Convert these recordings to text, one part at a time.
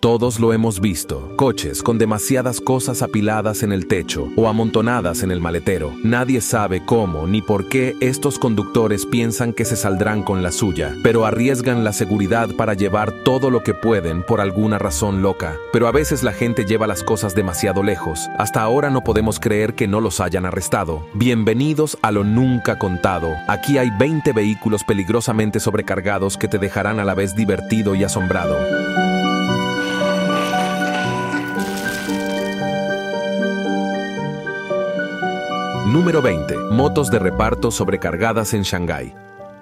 Todos lo hemos visto, coches con demasiadas cosas apiladas en el techo o amontonadas en el maletero. Nadie sabe cómo ni por qué estos conductores piensan que se saldrán con la suya, pero arriesgan la seguridad para llevar todo lo que pueden por alguna razón loca. Pero a veces la gente lleva las cosas demasiado lejos. Hasta ahora no podemos creer que no los hayan arrestado. Bienvenidos a lo nunca contado. Aquí hay 20 vehículos peligrosamente sobrecargados que te dejarán a la vez divertido y asombrado. número 20. Motos de reparto sobrecargadas en Shanghái.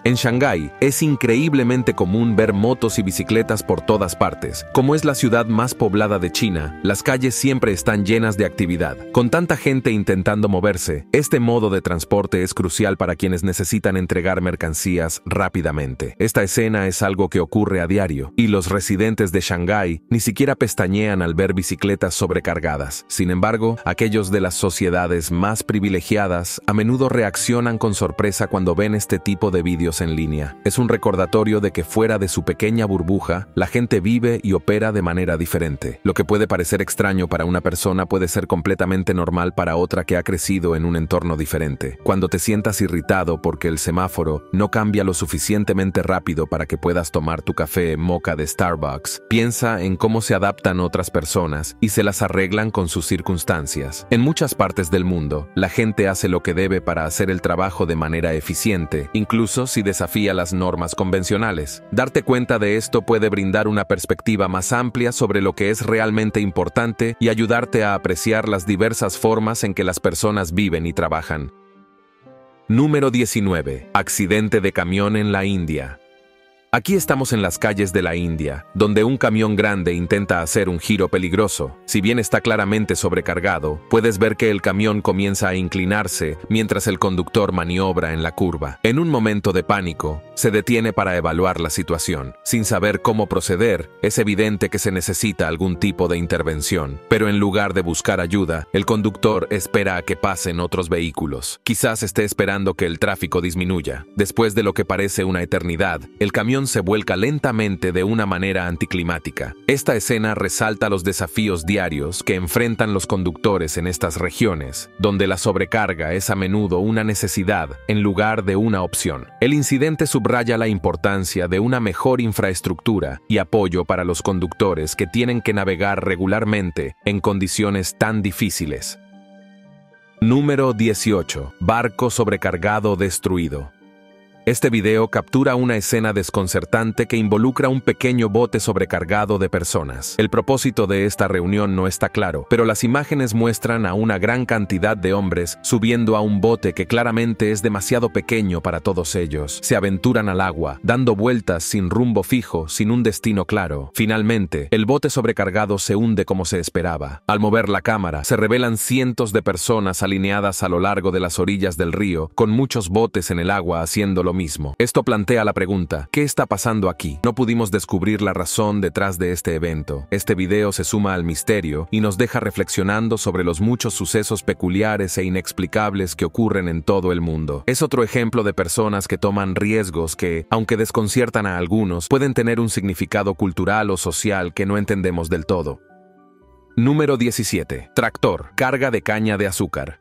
En Shanghái es increíblemente común ver motos y bicicletas por todas partes. Como es la ciudad más poblada de China, las calles siempre están llenas de actividad. Con tanta gente intentando moverse, este modo de transporte es crucial para quienes necesitan entregar mercancías rápidamente. Esta escena es algo que ocurre a diario, y los residentes de Shanghái ni siquiera pestañean al ver bicicletas sobrecargadas. Sin embargo, aquellos de las sociedades más privilegiadas a menudo reaccionan con sorpresa cuando ven este tipo de vídeos en línea. Es un recordatorio de que fuera de su pequeña burbuja, la gente vive y opera de manera diferente. Lo que puede parecer extraño para una persona puede ser completamente normal para otra que ha crecido en un entorno diferente. Cuando te sientas irritado porque el semáforo no cambia lo suficientemente rápido para que puedas tomar tu café moca de Starbucks, piensa en cómo se adaptan otras personas y se las arreglan con sus circunstancias. En muchas partes del mundo, la gente hace lo que debe para hacer el trabajo de manera eficiente, incluso si desafía las normas convencionales. Darte cuenta de esto puede brindar una perspectiva más amplia sobre lo que es realmente importante y ayudarte a apreciar las diversas formas en que las personas viven y trabajan. Número 19. Accidente de camión en la India. Aquí estamos en las calles de la India, donde un camión grande intenta hacer un giro peligroso. Si bien está claramente sobrecargado, puedes ver que el camión comienza a inclinarse mientras el conductor maniobra en la curva. En un momento de pánico, se detiene para evaluar la situación. Sin saber cómo proceder, es evidente que se necesita algún tipo de intervención, pero en lugar de buscar ayuda, el conductor espera a que pasen otros vehículos. Quizás esté esperando que el tráfico disminuya. Después de lo que parece una eternidad, el camión se vuelca lentamente de una manera anticlimática. Esta escena resalta los desafíos diarios que enfrentan los conductores en estas regiones, donde la sobrecarga es a menudo una necesidad en lugar de una opción. El incidente subraya la importancia de una mejor infraestructura y apoyo para los conductores que tienen que navegar regularmente en condiciones tan difíciles. Número 18. Barco sobrecargado destruido. Este video captura una escena desconcertante que involucra un pequeño bote sobrecargado de personas. El propósito de esta reunión no está claro, pero las imágenes muestran a una gran cantidad de hombres subiendo a un bote que claramente es demasiado pequeño para todos ellos. Se aventuran al agua, dando vueltas sin rumbo fijo, sin un destino claro. Finalmente, el bote sobrecargado se hunde como se esperaba. Al mover la cámara, se revelan cientos de personas alineadas a lo largo de las orillas del río, con muchos botes en el agua haciéndolo mismo. Esto plantea la pregunta, ¿qué está pasando aquí? No pudimos descubrir la razón detrás de este evento. Este video se suma al misterio y nos deja reflexionando sobre los muchos sucesos peculiares e inexplicables que ocurren en todo el mundo. Es otro ejemplo de personas que toman riesgos que, aunque desconciertan a algunos, pueden tener un significado cultural o social que no entendemos del todo. Número 17. Tractor, carga de caña de azúcar.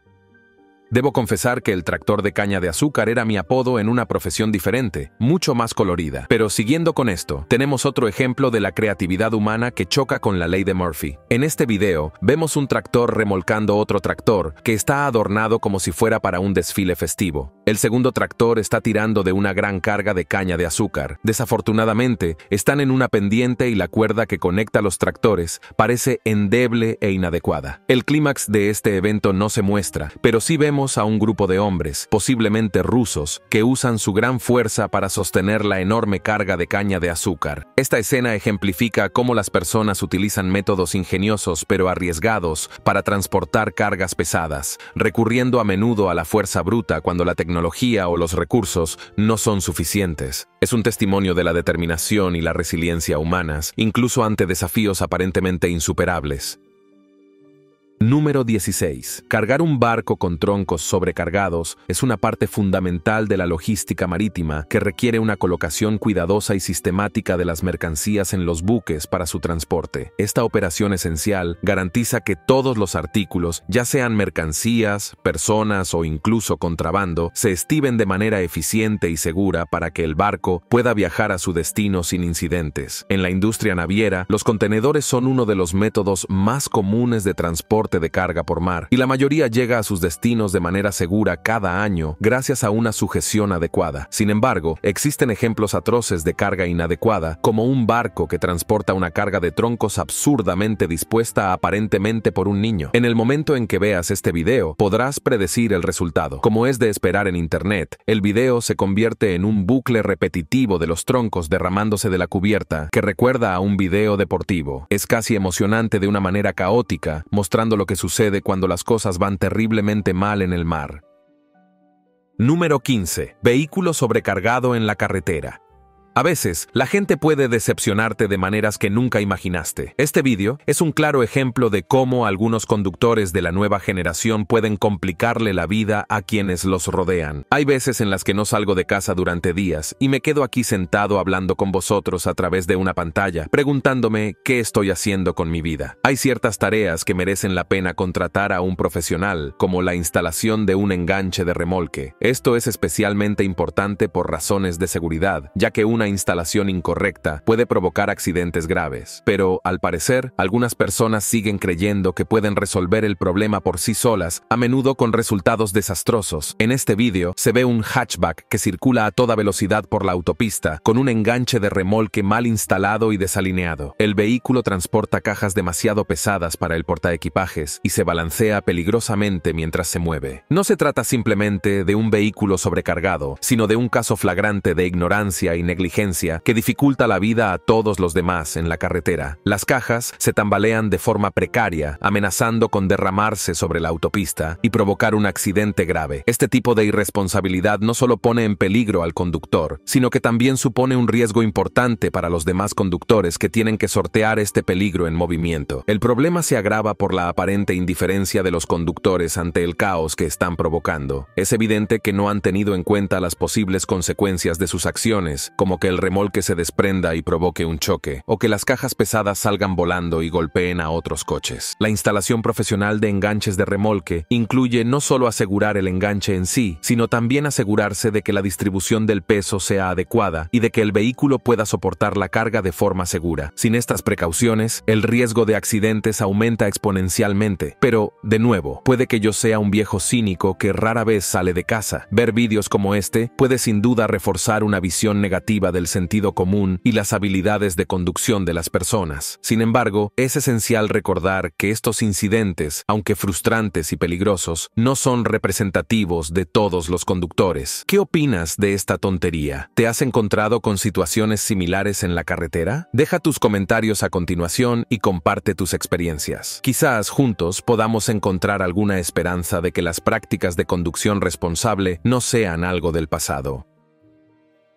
Debo confesar que el tractor de caña de azúcar era mi apodo en una profesión diferente, mucho más colorida. Pero siguiendo con esto, tenemos otro ejemplo de la creatividad humana que choca con la ley de Murphy. En este video, vemos un tractor remolcando otro tractor, que está adornado como si fuera para un desfile festivo. El segundo tractor está tirando de una gran carga de caña de azúcar. Desafortunadamente, están en una pendiente y la cuerda que conecta los tractores parece endeble e inadecuada. El clímax de este evento no se muestra, pero sí vemos a un grupo de hombres, posiblemente rusos, que usan su gran fuerza para sostener la enorme carga de caña de azúcar. Esta escena ejemplifica cómo las personas utilizan métodos ingeniosos pero arriesgados para transportar cargas pesadas, recurriendo a menudo a la fuerza bruta cuando la tecnología o los recursos no son suficientes. Es un testimonio de la determinación y la resiliencia humanas, incluso ante desafíos aparentemente insuperables. Número 16. Cargar un barco con troncos sobrecargados es una parte fundamental de la logística marítima que requiere una colocación cuidadosa y sistemática de las mercancías en los buques para su transporte. Esta operación esencial garantiza que todos los artículos, ya sean mercancías, personas o incluso contrabando, se estiven de manera eficiente y segura para que el barco pueda viajar a su destino sin incidentes. En la industria naviera, los contenedores son uno de los métodos más comunes de transporte de carga por mar, y la mayoría llega a sus destinos de manera segura cada año gracias a una sujeción adecuada. Sin embargo, existen ejemplos atroces de carga inadecuada, como un barco que transporta una carga de troncos absurdamente dispuesta aparentemente por un niño. En el momento en que veas este video, podrás predecir el resultado. Como es de esperar en Internet, el video se convierte en un bucle repetitivo de los troncos derramándose de la cubierta, que recuerda a un video deportivo. Es casi emocionante de una manera caótica, mostrando lo que sucede cuando las cosas van terriblemente mal en el mar. Número 15. Vehículo sobrecargado en la carretera. A veces, la gente puede decepcionarte de maneras que nunca imaginaste. Este vídeo es un claro ejemplo de cómo algunos conductores de la nueva generación pueden complicarle la vida a quienes los rodean. Hay veces en las que no salgo de casa durante días y me quedo aquí sentado hablando con vosotros a través de una pantalla, preguntándome qué estoy haciendo con mi vida. Hay ciertas tareas que merecen la pena contratar a un profesional, como la instalación de un enganche de remolque. Esto es especialmente importante por razones de seguridad, ya que una instalación incorrecta puede provocar accidentes graves, pero al parecer algunas personas siguen creyendo que pueden resolver el problema por sí solas, a menudo con resultados desastrosos. En este vídeo se ve un hatchback que circula a toda velocidad por la autopista con un enganche de remolque mal instalado y desalineado. El vehículo transporta cajas demasiado pesadas para el portaequipajes y se balancea peligrosamente mientras se mueve. No se trata simplemente de un vehículo sobrecargado, sino de un caso flagrante de ignorancia y negligencia que dificulta la vida a todos los demás en la carretera. Las cajas se tambalean de forma precaria, amenazando con derramarse sobre la autopista y provocar un accidente grave. Este tipo de irresponsabilidad no solo pone en peligro al conductor, sino que también supone un riesgo importante para los demás conductores que tienen que sortear este peligro en movimiento. El problema se agrava por la aparente indiferencia de los conductores ante el caos que están provocando. Es evidente que no han tenido en cuenta las posibles consecuencias de sus acciones, como que el remolque se desprenda y provoque un choque, o que las cajas pesadas salgan volando y golpeen a otros coches. La instalación profesional de enganches de remolque incluye no solo asegurar el enganche en sí, sino también asegurarse de que la distribución del peso sea adecuada y de que el vehículo pueda soportar la carga de forma segura. Sin estas precauciones, el riesgo de accidentes aumenta exponencialmente, pero, de nuevo, puede que yo sea un viejo cínico que rara vez sale de casa. Ver vídeos como este puede sin duda reforzar una visión negativa del sentido común y las habilidades de conducción de las personas. Sin embargo, es esencial recordar que estos incidentes, aunque frustrantes y peligrosos, no son representativos de todos los conductores. ¿Qué opinas de esta tontería? ¿Te has encontrado con situaciones similares en la carretera? Deja tus comentarios a continuación y comparte tus experiencias. Quizás juntos podamos encontrar alguna esperanza de que las prácticas de conducción responsable no sean algo del pasado.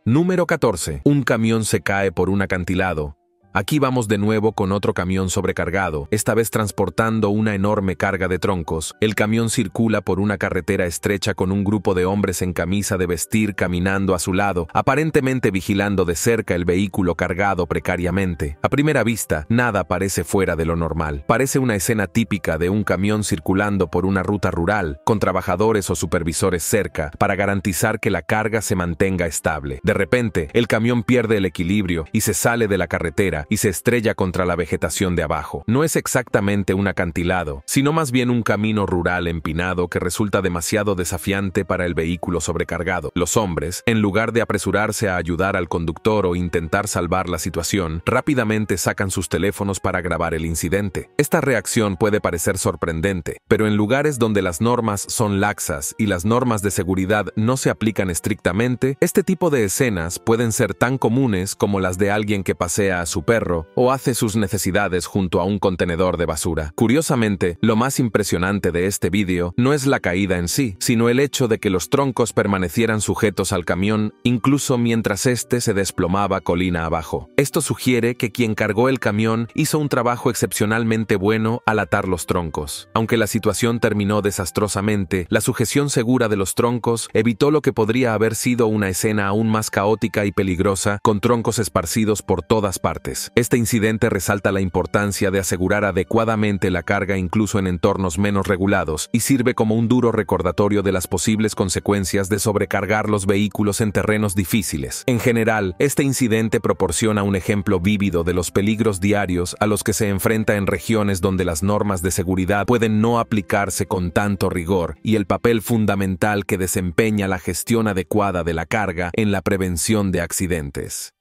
Número 14. Un camión se cae por un acantilado, Aquí vamos de nuevo con otro camión sobrecargado, esta vez transportando una enorme carga de troncos. El camión circula por una carretera estrecha con un grupo de hombres en camisa de vestir caminando a su lado, aparentemente vigilando de cerca el vehículo cargado precariamente. A primera vista, nada parece fuera de lo normal. Parece una escena típica de un camión circulando por una ruta rural, con trabajadores o supervisores cerca, para garantizar que la carga se mantenga estable. De repente, el camión pierde el equilibrio y se sale de la carretera y se estrella contra la vegetación de abajo. No es exactamente un acantilado, sino más bien un camino rural empinado que resulta demasiado desafiante para el vehículo sobrecargado. Los hombres, en lugar de apresurarse a ayudar al conductor o intentar salvar la situación, rápidamente sacan sus teléfonos para grabar el incidente. Esta reacción puede parecer sorprendente, pero en lugares donde las normas son laxas y las normas de seguridad no se aplican estrictamente, este tipo de escenas pueden ser tan comunes como las de alguien que pasea a su perro o hace sus necesidades junto a un contenedor de basura. Curiosamente, lo más impresionante de este vídeo no es la caída en sí, sino el hecho de que los troncos permanecieran sujetos al camión incluso mientras éste se desplomaba colina abajo. Esto sugiere que quien cargó el camión hizo un trabajo excepcionalmente bueno al atar los troncos. Aunque la situación terminó desastrosamente, la sujeción segura de los troncos evitó lo que podría haber sido una escena aún más caótica y peligrosa con troncos esparcidos por todas partes. Este incidente resalta la importancia de asegurar adecuadamente la carga incluso en entornos menos regulados y sirve como un duro recordatorio de las posibles consecuencias de sobrecargar los vehículos en terrenos difíciles. En general, este incidente proporciona un ejemplo vívido de los peligros diarios a los que se enfrenta en regiones donde las normas de seguridad pueden no aplicarse con tanto rigor y el papel fundamental que desempeña la gestión adecuada de la carga en la prevención de accidentes.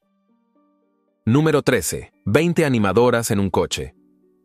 Número 13. 20 animadoras en un coche.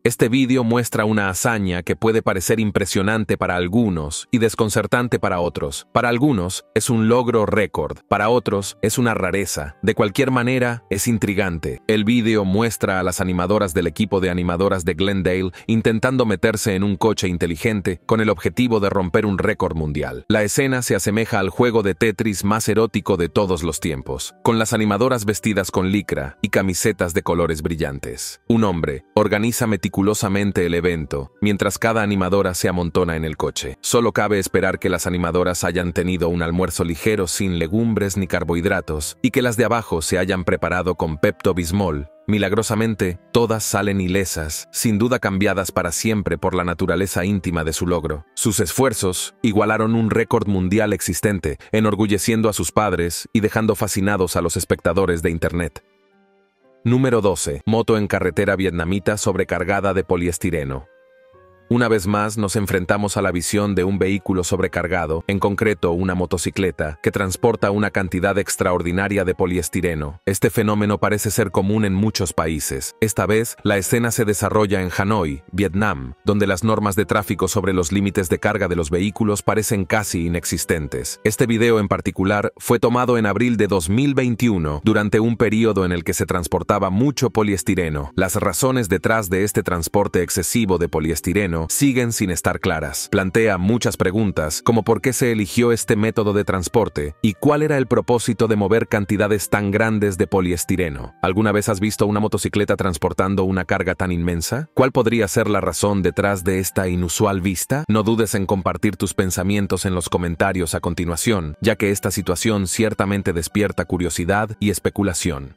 Este vídeo muestra una hazaña que puede parecer impresionante para algunos y desconcertante para otros. Para algunos es un logro récord, para otros es una rareza. De cualquier manera, es intrigante. El vídeo muestra a las animadoras del equipo de animadoras de Glendale intentando meterse en un coche inteligente con el objetivo de romper un récord mundial. La escena se asemeja al juego de Tetris más erótico de todos los tiempos, con las animadoras vestidas con licra y camisetas de colores brillantes. Un hombre organiza meticulosamente el evento, mientras cada animadora se amontona en el coche. Solo cabe esperar que las animadoras hayan tenido un almuerzo ligero sin legumbres ni carbohidratos, y que las de abajo se hayan preparado con Pepto-Bismol, Milagrosamente, todas salen ilesas, sin duda cambiadas para siempre por la naturaleza íntima de su logro. Sus esfuerzos igualaron un récord mundial existente, enorgulleciendo a sus padres y dejando fascinados a los espectadores de Internet. Número 12. Moto en carretera vietnamita sobrecargada de poliestireno. Una vez más nos enfrentamos a la visión de un vehículo sobrecargado, en concreto una motocicleta, que transporta una cantidad extraordinaria de poliestireno. Este fenómeno parece ser común en muchos países. Esta vez, la escena se desarrolla en Hanoi, Vietnam, donde las normas de tráfico sobre los límites de carga de los vehículos parecen casi inexistentes. Este video en particular fue tomado en abril de 2021, durante un periodo en el que se transportaba mucho poliestireno. Las razones detrás de este transporte excesivo de poliestireno siguen sin estar claras. Plantea muchas preguntas, como por qué se eligió este método de transporte y cuál era el propósito de mover cantidades tan grandes de poliestireno. ¿Alguna vez has visto una motocicleta transportando una carga tan inmensa? ¿Cuál podría ser la razón detrás de esta inusual vista? No dudes en compartir tus pensamientos en los comentarios a continuación, ya que esta situación ciertamente despierta curiosidad y especulación.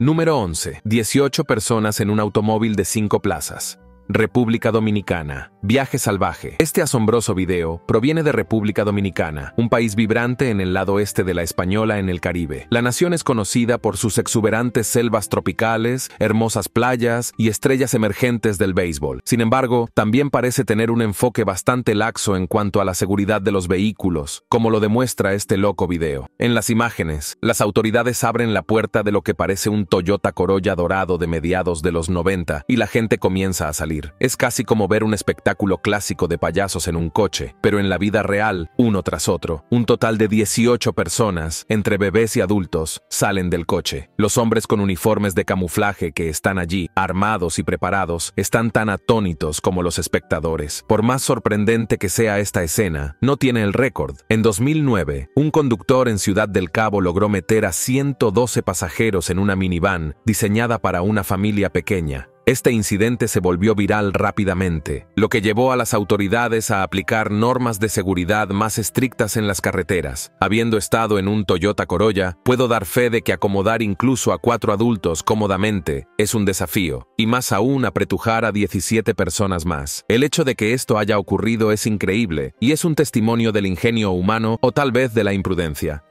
Número 11. 18 personas en un automóvil de 5 plazas. República Dominicana. Viaje salvaje. Este asombroso video proviene de República Dominicana, un país vibrante en el lado este de la española en el Caribe. La nación es conocida por sus exuberantes selvas tropicales, hermosas playas y estrellas emergentes del béisbol. Sin embargo, también parece tener un enfoque bastante laxo en cuanto a la seguridad de los vehículos, como lo demuestra este loco video. En las imágenes, las autoridades abren la puerta de lo que parece un Toyota Corolla dorado de mediados de los 90 y la gente comienza a salir. Es casi como ver un espectáculo clásico de payasos en un coche, pero en la vida real, uno tras otro. Un total de 18 personas, entre bebés y adultos, salen del coche. Los hombres con uniformes de camuflaje que están allí, armados y preparados, están tan atónitos como los espectadores. Por más sorprendente que sea esta escena, no tiene el récord. En 2009, un conductor en Ciudad del Cabo logró meter a 112 pasajeros en una minivan diseñada para una familia pequeña. Este incidente se volvió viral rápidamente, lo que llevó a las autoridades a aplicar normas de seguridad más estrictas en las carreteras. Habiendo estado en un Toyota Corolla, puedo dar fe de que acomodar incluso a cuatro adultos cómodamente es un desafío, y más aún apretujar a 17 personas más. El hecho de que esto haya ocurrido es increíble, y es un testimonio del ingenio humano o tal vez de la imprudencia.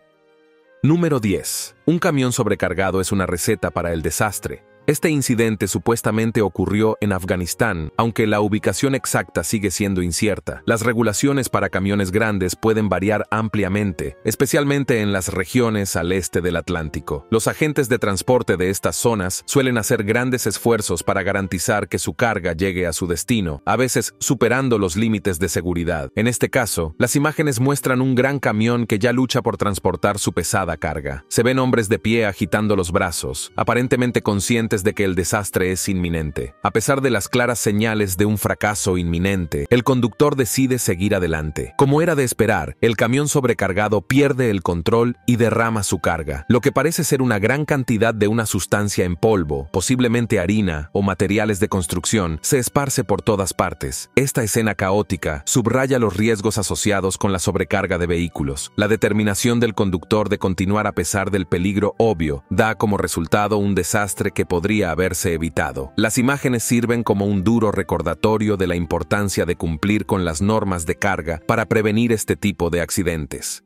Número 10. Un camión sobrecargado es una receta para el desastre. Este incidente supuestamente ocurrió en Afganistán, aunque la ubicación exacta sigue siendo incierta. Las regulaciones para camiones grandes pueden variar ampliamente, especialmente en las regiones al este del Atlántico. Los agentes de transporte de estas zonas suelen hacer grandes esfuerzos para garantizar que su carga llegue a su destino, a veces superando los límites de seguridad. En este caso, las imágenes muestran un gran camión que ya lucha por transportar su pesada carga. Se ven hombres de pie agitando los brazos, aparentemente conscientes de que el desastre es inminente. A pesar de las claras señales de un fracaso inminente, el conductor decide seguir adelante. Como era de esperar, el camión sobrecargado pierde el control y derrama su carga, lo que parece ser una gran cantidad de una sustancia en polvo, posiblemente harina o materiales de construcción, se esparce por todas partes. Esta escena caótica subraya los riesgos asociados con la sobrecarga de vehículos. La determinación del conductor de continuar a pesar del peligro obvio da como resultado un desastre que podría podría haberse evitado. Las imágenes sirven como un duro recordatorio de la importancia de cumplir con las normas de carga para prevenir este tipo de accidentes.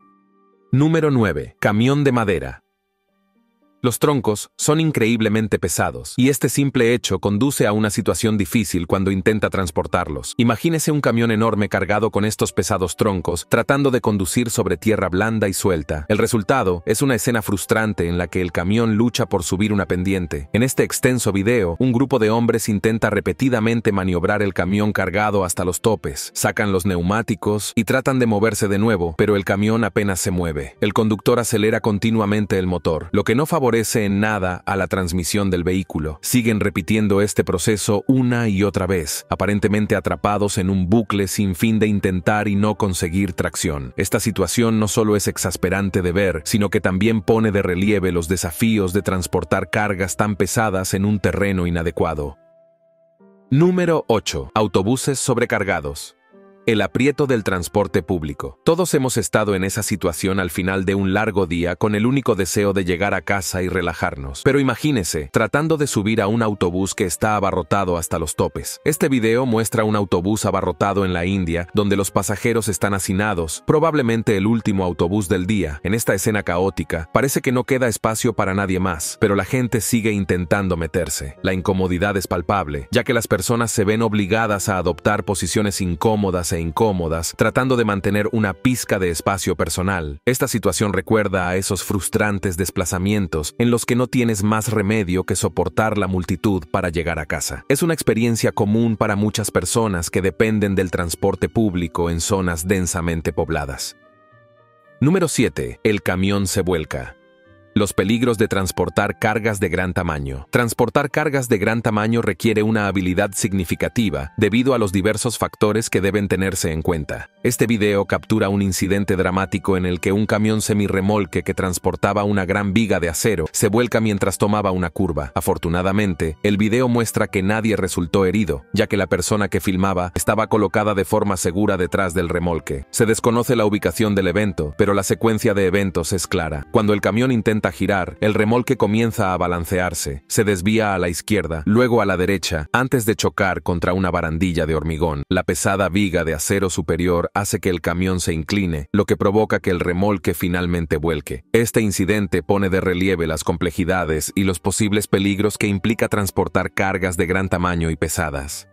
Número 9. Camión de madera. Los troncos son increíblemente pesados, y este simple hecho conduce a una situación difícil cuando intenta transportarlos. Imagínese un camión enorme cargado con estos pesados troncos, tratando de conducir sobre tierra blanda y suelta. El resultado es una escena frustrante en la que el camión lucha por subir una pendiente. En este extenso video, un grupo de hombres intenta repetidamente maniobrar el camión cargado hasta los topes, sacan los neumáticos y tratan de moverse de nuevo, pero el camión apenas se mueve. El conductor acelera continuamente el motor, lo que no favorece en nada a la transmisión del vehículo. Siguen repitiendo este proceso una y otra vez, aparentemente atrapados en un bucle sin fin de intentar y no conseguir tracción. Esta situación no solo es exasperante de ver, sino que también pone de relieve los desafíos de transportar cargas tan pesadas en un terreno inadecuado. Número 8. Autobuses sobrecargados el aprieto del transporte público. Todos hemos estado en esa situación al final de un largo día con el único deseo de llegar a casa y relajarnos. Pero imagínese, tratando de subir a un autobús que está abarrotado hasta los topes. Este video muestra un autobús abarrotado en la India, donde los pasajeros están hacinados, probablemente el último autobús del día. En esta escena caótica, parece que no queda espacio para nadie más, pero la gente sigue intentando meterse. La incomodidad es palpable, ya que las personas se ven obligadas a adoptar posiciones incómodas e incómodas, tratando de mantener una pizca de espacio personal. Esta situación recuerda a esos frustrantes desplazamientos en los que no tienes más remedio que soportar la multitud para llegar a casa. Es una experiencia común para muchas personas que dependen del transporte público en zonas densamente pobladas. Número 7. El camión se vuelca. Los peligros de transportar cargas de gran tamaño. Transportar cargas de gran tamaño requiere una habilidad significativa debido a los diversos factores que deben tenerse en cuenta. Este video captura un incidente dramático en el que un camión semirremolque que transportaba una gran viga de acero se vuelca mientras tomaba una curva. Afortunadamente, el video muestra que nadie resultó herido, ya que la persona que filmaba estaba colocada de forma segura detrás del remolque. Se desconoce la ubicación del evento, pero la secuencia de eventos es clara. Cuando el camión intenta girar, el remolque comienza a balancearse, se desvía a la izquierda, luego a la derecha, antes de chocar contra una barandilla de hormigón. La pesada viga de acero superior hace que el camión se incline, lo que provoca que el remolque finalmente vuelque. Este incidente pone de relieve las complejidades y los posibles peligros que implica transportar cargas de gran tamaño y pesadas.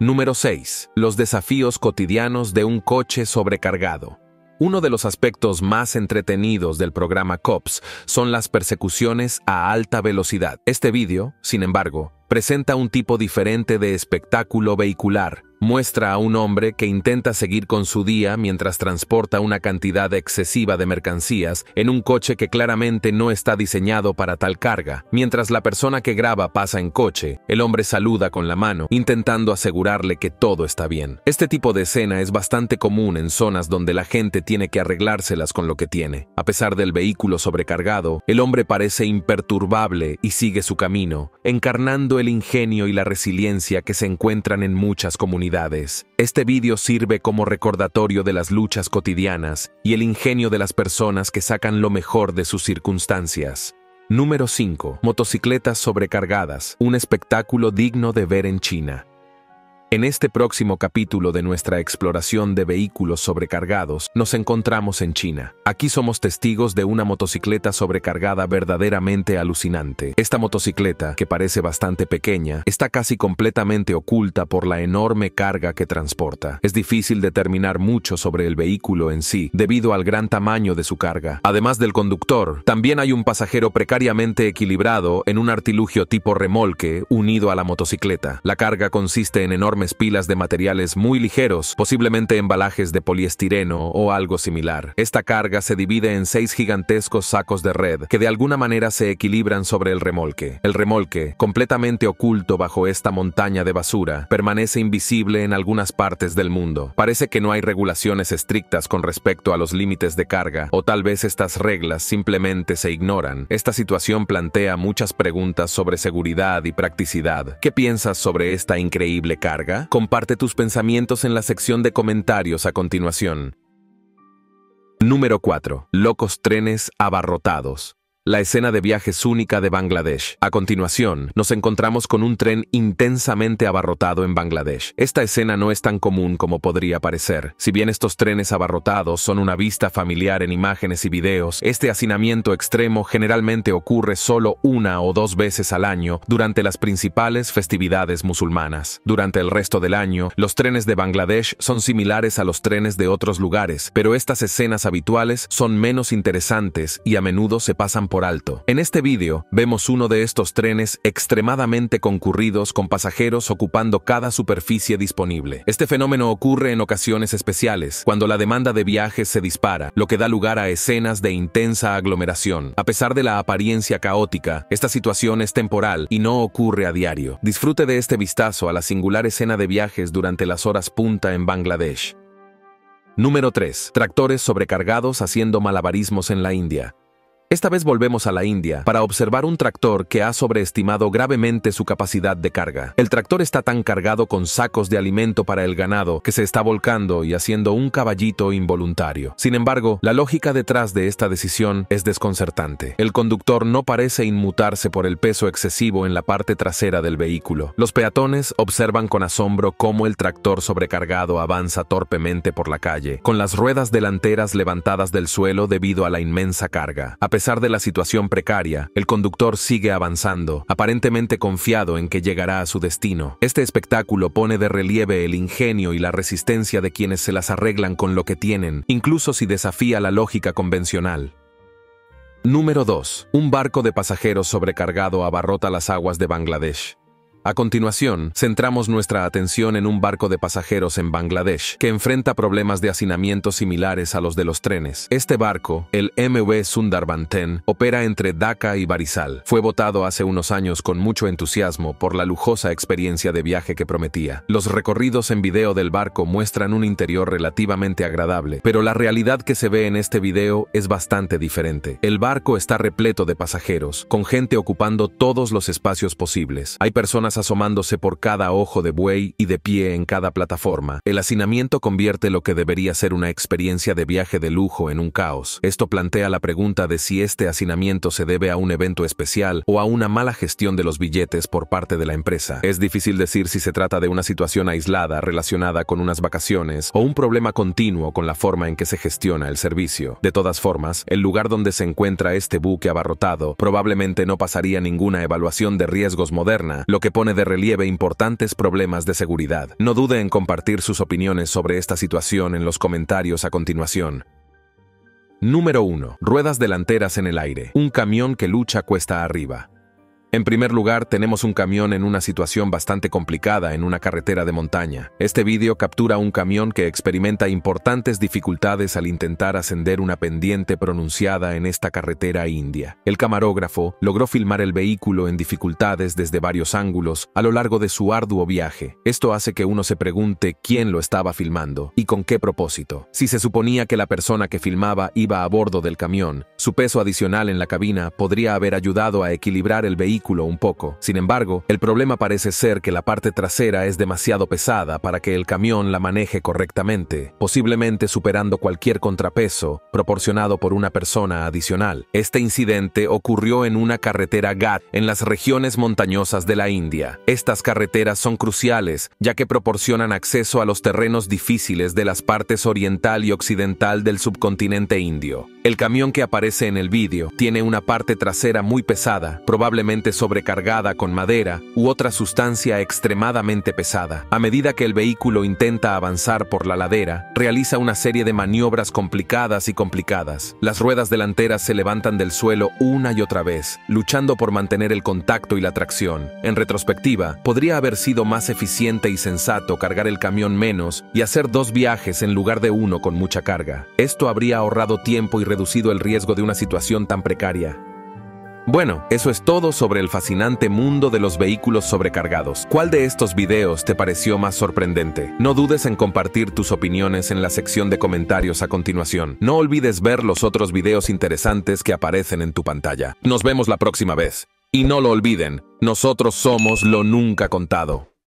Número 6. Los desafíos cotidianos de un coche sobrecargado. Uno de los aspectos más entretenidos del programa COPS son las persecuciones a alta velocidad. Este vídeo, sin embargo, presenta un tipo diferente de espectáculo vehicular, muestra a un hombre que intenta seguir con su día mientras transporta una cantidad excesiva de mercancías en un coche que claramente no está diseñado para tal carga. Mientras la persona que graba pasa en coche, el hombre saluda con la mano, intentando asegurarle que todo está bien. Este tipo de escena es bastante común en zonas donde la gente tiene que arreglárselas con lo que tiene. A pesar del vehículo sobrecargado, el hombre parece imperturbable y sigue su camino, encarnando el ingenio y la resiliencia que se encuentran en muchas comunidades este vídeo sirve como recordatorio de las luchas cotidianas y el ingenio de las personas que sacan lo mejor de sus circunstancias. Número 5. Motocicletas sobrecargadas, un espectáculo digno de ver en China. En este próximo capítulo de nuestra exploración de vehículos sobrecargados, nos encontramos en China. Aquí somos testigos de una motocicleta sobrecargada verdaderamente alucinante. Esta motocicleta, que parece bastante pequeña, está casi completamente oculta por la enorme carga que transporta. Es difícil determinar mucho sobre el vehículo en sí, debido al gran tamaño de su carga. Además del conductor, también hay un pasajero precariamente equilibrado en un artilugio tipo remolque unido a la motocicleta. La carga consiste en enormes pilas de materiales muy ligeros, posiblemente embalajes de poliestireno o algo similar. Esta carga se divide en seis gigantescos sacos de red que de alguna manera se equilibran sobre el remolque. El remolque, completamente oculto bajo esta montaña de basura, permanece invisible en algunas partes del mundo. Parece que no hay regulaciones estrictas con respecto a los límites de carga, o tal vez estas reglas simplemente se ignoran. Esta situación plantea muchas preguntas sobre seguridad y practicidad. ¿Qué piensas sobre esta increíble carga? comparte tus pensamientos en la sección de comentarios a continuación. Número 4. Locos trenes abarrotados la escena de viajes única de Bangladesh. A continuación, nos encontramos con un tren intensamente abarrotado en Bangladesh. Esta escena no es tan común como podría parecer. Si bien estos trenes abarrotados son una vista familiar en imágenes y videos, este hacinamiento extremo generalmente ocurre solo una o dos veces al año durante las principales festividades musulmanas. Durante el resto del año, los trenes de Bangladesh son similares a los trenes de otros lugares, pero estas escenas habituales son menos interesantes y a menudo se pasan por alto. En este vídeo vemos uno de estos trenes extremadamente concurridos con pasajeros ocupando cada superficie disponible. Este fenómeno ocurre en ocasiones especiales, cuando la demanda de viajes se dispara, lo que da lugar a escenas de intensa aglomeración. A pesar de la apariencia caótica, esta situación es temporal y no ocurre a diario. Disfrute de este vistazo a la singular escena de viajes durante las horas punta en Bangladesh. Número 3. Tractores sobrecargados haciendo malabarismos en la India. Esta vez volvemos a la India para observar un tractor que ha sobreestimado gravemente su capacidad de carga. El tractor está tan cargado con sacos de alimento para el ganado que se está volcando y haciendo un caballito involuntario. Sin embargo, la lógica detrás de esta decisión es desconcertante. El conductor no parece inmutarse por el peso excesivo en la parte trasera del vehículo. Los peatones observan con asombro cómo el tractor sobrecargado avanza torpemente por la calle, con las ruedas delanteras levantadas del suelo debido a la inmensa carga pesar de la situación precaria, el conductor sigue avanzando, aparentemente confiado en que llegará a su destino. Este espectáculo pone de relieve el ingenio y la resistencia de quienes se las arreglan con lo que tienen, incluso si desafía la lógica convencional. Número 2. Un barco de pasajeros sobrecargado abarrota las aguas de Bangladesh. A continuación, centramos nuestra atención en un barco de pasajeros en Bangladesh que enfrenta problemas de hacinamiento similares a los de los trenes. Este barco, el MV Sundarban opera entre Dhaka y Barisal. Fue votado hace unos años con mucho entusiasmo por la lujosa experiencia de viaje que prometía. Los recorridos en video del barco muestran un interior relativamente agradable, pero la realidad que se ve en este video es bastante diferente. El barco está repleto de pasajeros, con gente ocupando todos los espacios posibles. Hay personas asomándose por cada ojo de buey y de pie en cada plataforma. El hacinamiento convierte lo que debería ser una experiencia de viaje de lujo en un caos. Esto plantea la pregunta de si este hacinamiento se debe a un evento especial o a una mala gestión de los billetes por parte de la empresa. Es difícil decir si se trata de una situación aislada relacionada con unas vacaciones o un problema continuo con la forma en que se gestiona el servicio. De todas formas, el lugar donde se encuentra este buque abarrotado probablemente no pasaría ninguna evaluación de riesgos moderna, lo que de relieve importantes problemas de seguridad. No dude en compartir sus opiniones sobre esta situación en los comentarios a continuación. Número 1. Ruedas delanteras en el aire. Un camión que lucha cuesta arriba. En primer lugar, tenemos un camión en una situación bastante complicada en una carretera de montaña. Este vídeo captura un camión que experimenta importantes dificultades al intentar ascender una pendiente pronunciada en esta carretera india. El camarógrafo logró filmar el vehículo en dificultades desde varios ángulos a lo largo de su arduo viaje. Esto hace que uno se pregunte quién lo estaba filmando y con qué propósito. Si se suponía que la persona que filmaba iba a bordo del camión, su peso adicional en la cabina podría haber ayudado a equilibrar el vehículo un poco. Sin embargo, el problema parece ser que la parte trasera es demasiado pesada para que el camión la maneje correctamente, posiblemente superando cualquier contrapeso proporcionado por una persona adicional. Este incidente ocurrió en una carretera Ghat, en las regiones montañosas de la India. Estas carreteras son cruciales ya que proporcionan acceso a los terrenos difíciles de las partes oriental y occidental del subcontinente indio. El camión que aparece en el vídeo tiene una parte trasera muy pesada, probablemente sobrecargada con madera u otra sustancia extremadamente pesada. A medida que el vehículo intenta avanzar por la ladera, realiza una serie de maniobras complicadas y complicadas. Las ruedas delanteras se levantan del suelo una y otra vez, luchando por mantener el contacto y la tracción. En retrospectiva, podría haber sido más eficiente y sensato cargar el camión menos y hacer dos viajes en lugar de uno con mucha carga. Esto habría ahorrado tiempo y reducido el riesgo de una situación tan precaria. Bueno, eso es todo sobre el fascinante mundo de los vehículos sobrecargados. ¿Cuál de estos videos te pareció más sorprendente? No dudes en compartir tus opiniones en la sección de comentarios a continuación. No olvides ver los otros videos interesantes que aparecen en tu pantalla. Nos vemos la próxima vez. Y no lo olviden, nosotros somos lo nunca contado.